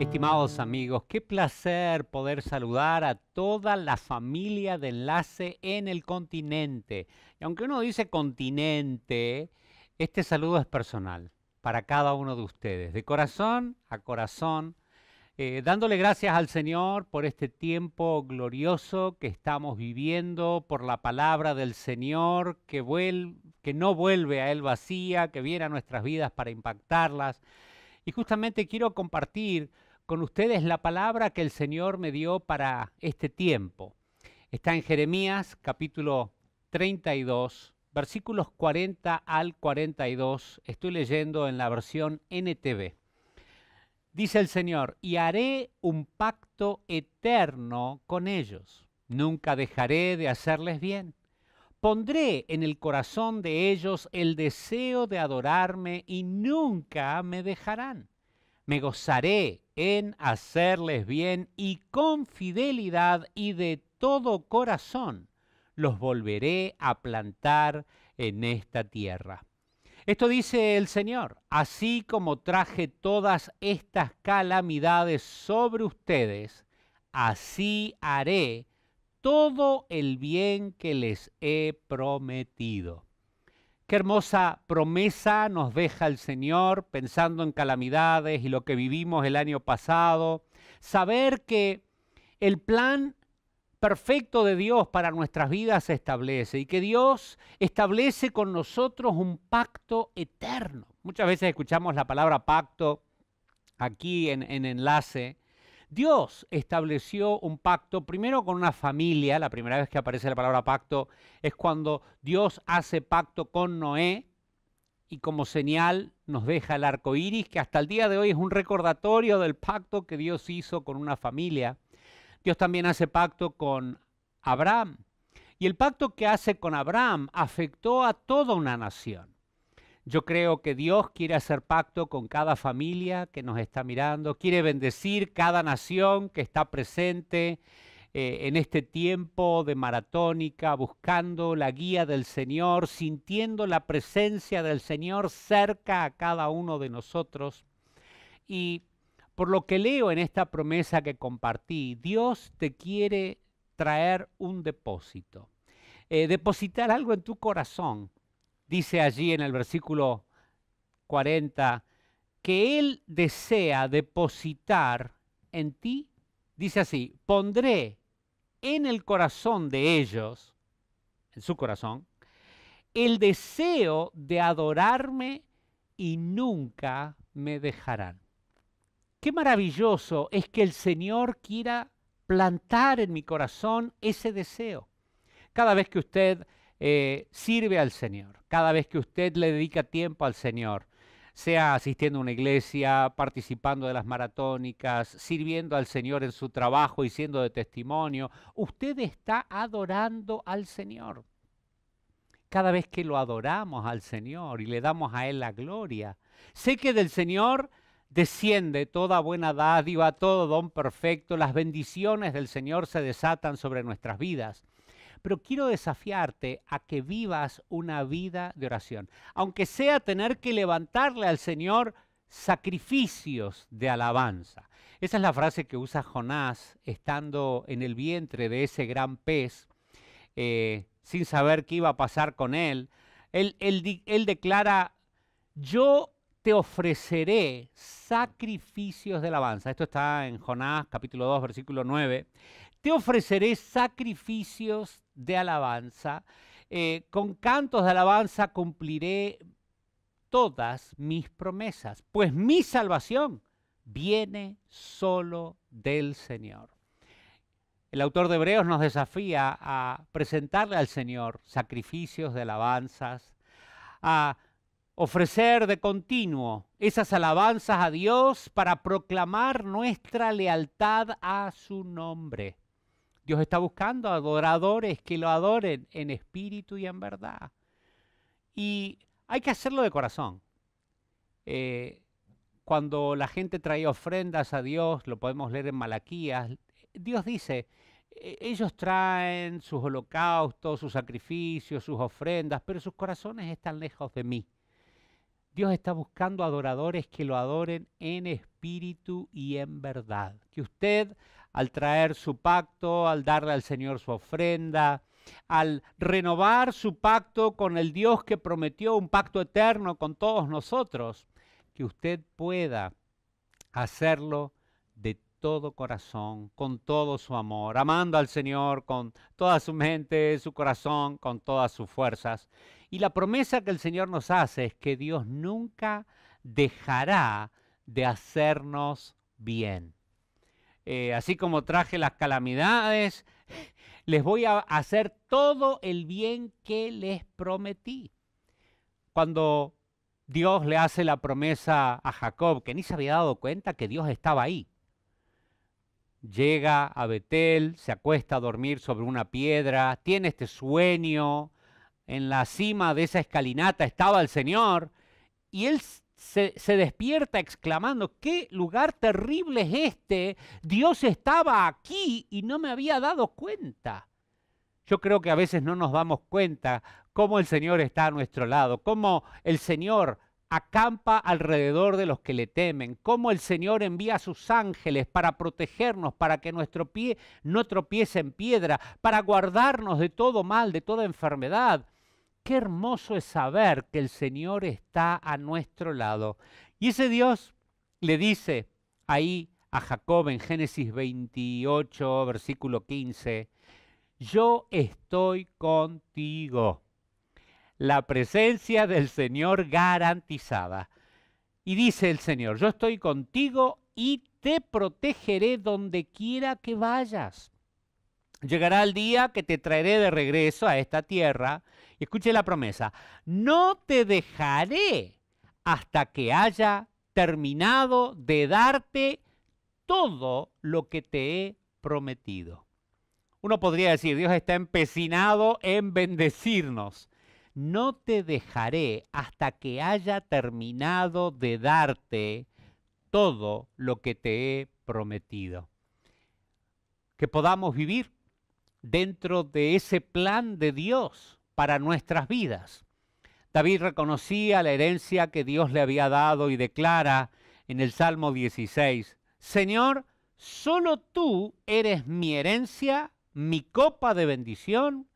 Estimados amigos, qué placer poder saludar a toda la familia de enlace en el continente. Y aunque uno dice continente, este saludo es personal para cada uno de ustedes, de corazón a corazón, eh, dándole gracias al Señor por este tiempo glorioso que estamos viviendo, por la palabra del Señor que, que no vuelve a Él vacía, que viene a nuestras vidas para impactarlas. Y justamente quiero compartir con ustedes la palabra que el Señor me dio para este tiempo. Está en Jeremías capítulo 32, versículos 40 al 42. Estoy leyendo en la versión NTV. Dice el Señor, y haré un pacto eterno con ellos. Nunca dejaré de hacerles bien. Pondré en el corazón de ellos el deseo de adorarme y nunca me dejarán. Me gozaré en hacerles bien y con fidelidad y de todo corazón los volveré a plantar en esta tierra. Esto dice el Señor, así como traje todas estas calamidades sobre ustedes, así haré todo el bien que les he prometido. Qué hermosa promesa nos deja el Señor pensando en calamidades y lo que vivimos el año pasado. Saber que el plan perfecto de Dios para nuestras vidas se establece y que Dios establece con nosotros un pacto eterno. Muchas veces escuchamos la palabra pacto aquí en, enlace. Dios estableció un pacto primero con una familia. La primera vez que aparece la palabra pacto es cuando Dios hace pacto con Noé y como señal nos deja el arco iris, que hasta el día de hoy es un recordatorio del pacto que Dios hizo con una familia. Dios también hace pacto con Abraham. Y el pacto que hace con Abraham afectó a toda una nación. Yo creo que Dios quiere hacer pacto con cada familia que nos está mirando, quiere bendecir cada nación que está presente eh, en este tiempo de maratónica, buscando la guía del Señor, sintiendo la presencia del Señor cerca a cada uno de nosotros. Y por lo que leo en esta promesa que compartí, Dios te quiere traer un depósito, eh, depositar algo en tu corazón. Dice allí en el versículo 40 que Él desea depositar en ti. Dice así, pondré en el corazón de ellos, en su corazón, el deseo de adorarme y nunca me dejarán. Qué maravilloso es que el Señor quiera plantar en mi corazón ese deseo. Cada vez que usted eh, sirve al Señor, cada vez que usted le dedica tiempo al Señor, sea asistiendo a una iglesia, participando de las maratónicas, sirviendo al Señor en su trabajo y siendo de testimonio, usted está adorando al Señor. Cada vez que lo adoramos al Señor y le damos a Él la gloria, sé que del Señor desciende toda buena dádiva, todo don perfecto, las bendiciones del Señor se desatan sobre nuestras vidas. Pero quiero desafiarte a que vivas una vida de oración, aunque sea tener que levantarle al Señor sacrificios de alabanza. Esa es la frase que usa Jonás estando en el vientre de ese gran pez, eh, sin saber qué iba a pasar con él. él, él declara, yo ofreceré sacrificios de alabanza. Esto está en Jonás capítulo 2, versículo 9. Te ofreceré sacrificios de alabanza. Eh, con cantos de alabanza cumpliré todas mis promesas, pues mi salvación viene solo del Señor. El autor de Hebreos nos desafía a presentarle al Señor sacrificios de alabanzas, a ofrecer de continuo esas alabanzas a Dios para proclamar nuestra lealtad a su nombre. Dios está buscando adoradores que lo adoren en espíritu y en verdad. Y hay que hacerlo de corazón. Eh, cuando la gente trae ofrendas a Dios, lo podemos leer en Malaquías, Dios dice, e-, ellos traen sus holocaustos, sus sacrificios, sus ofrendas, pero sus corazones están lejos de mí. Dios está buscando adoradores que lo adoren en espíritu y en verdad. Que usted, al traer su pacto, al darle al Señor su ofrenda, al renovar su pacto con el Dios que prometió un pacto eterno con todos nosotros, que usted pueda hacerlo de todo corazón, con todo su amor, amando al Señor con toda su mente, su corazón, con todas sus fuerzas. Y la promesa que el Señor nos hace es que Dios nunca dejará de hacernos bien. Eh, así como traje las calamidades, les voy a hacer todo el bien que les prometí. Cuando Dios le hace la promesa a Jacob, que ni se había dado cuenta que Dios estaba ahí llega a Betel, se acuesta a dormir sobre una piedra, tiene este sueño, en la cima de esa escalinata estaba el Señor, y él se, despierta exclamando, qué lugar terrible es este, Dios estaba aquí y no me había dado cuenta. Yo creo que a veces no nos damos cuenta cómo el Señor está a nuestro lado, cómo el Señor acampa alrededor de los que le temen, como el Señor envía a sus ángeles para protegernos, para que nuestro pie no tropiece en piedra, para guardarnos de todo mal, de toda enfermedad. Qué hermoso es saber que el Señor está a nuestro lado. Y ese Dios le dice ahí a Jacob en Génesis 28, versículo 15, yo estoy contigo la presencia del Señor garantizada. Y dice el Señor, yo estoy contigo y te protegeré donde quiera que vayas. Llegará el día que te traeré de regreso a esta tierra. Y escuche la promesa, no te dejaré hasta que haya terminado de darte todo lo que te he prometido. Uno podría decir, Dios está empecinado en bendecirnos no te dejaré hasta que haya terminado de darte todo lo que te he prometido. Que podamos vivir dentro de ese plan de Dios para nuestras vidas. David reconocía la herencia que Dios le había dado y declara en el Salmo 16, Señor, solo tú eres mi herencia, mi copa de bendición,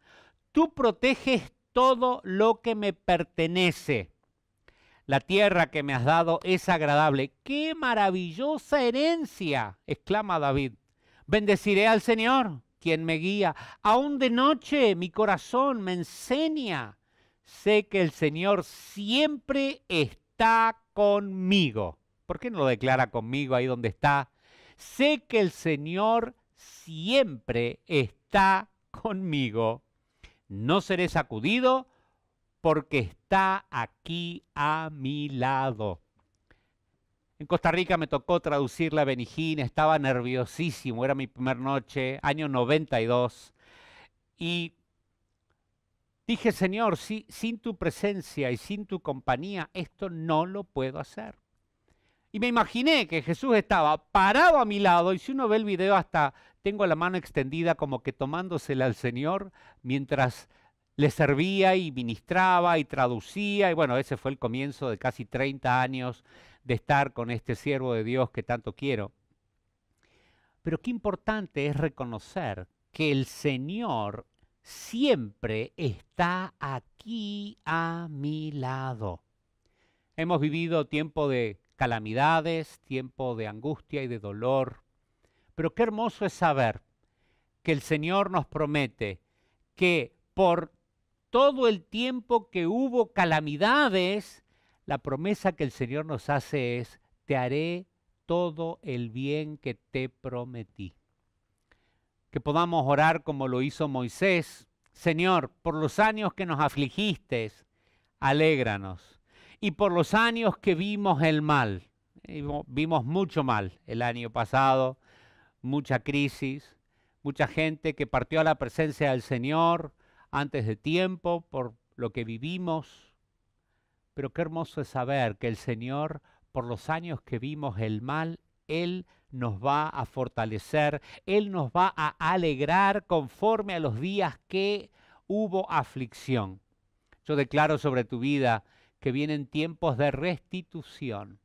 tú proteges todo lo que me pertenece. La tierra que me has dado es agradable. ¡Qué maravillosa herencia! exclama David. Bendeciré al Señor, quien me guía. Aún de noche mi corazón me enseña. Sé que el Señor siempre está conmigo. ¿Por qué no lo declara conmigo ahí donde está? Sé que el Señor siempre está conmigo no seré sacudido porque está aquí a mi lado. En Costa Rica me tocó traducir la Benijina. estaba nerviosísimo, era mi primer noche, año 92, y dije, Señor, sin tu presencia y sin tu compañía, esto no lo puedo hacer. Y me imaginé que Jesús estaba parado a mi lado y si uno ve el video hasta tengo la mano extendida como que tomándosela al Señor mientras le servía y ministraba y traducía. Y bueno, ese fue el comienzo de casi 30 años de estar con este siervo de Dios que tanto quiero. Pero qué importante es reconocer que el Señor siempre está aquí a mi lado. Hemos vivido tiempo de calamidades, tiempo de angustia y de dolor. Pero qué hermoso es saber que el Señor nos promete que por todo el tiempo que hubo calamidades, la promesa que el Señor nos hace es, te haré todo el bien que te prometí. Que podamos orar como lo hizo Moisés. Señor, por los años que nos afligiste, alégranos y por los años que vimos el mal. Eh, vimos mucho mal el año pasado, mucha crisis, mucha gente que partió a la presencia del Señor antes de tiempo por lo que vivimos. Pero qué hermoso es saber que el Señor, por los años que vimos el mal, Él nos va a fortalecer, Él nos va a alegrar conforme a los días que hubo aflicción. Yo declaro sobre tu vida que vienen tiempos de restitución.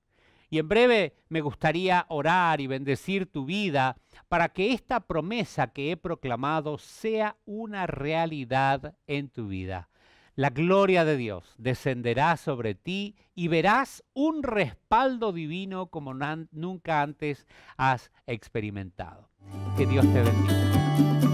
Y en breve me gustaría orar y bendecir tu vida para que esta promesa que he proclamado sea una realidad en tu vida. La gloria de Dios descenderá sobre ti y verás un respaldo divino como nunca antes has experimentado. Que Dios te bendiga.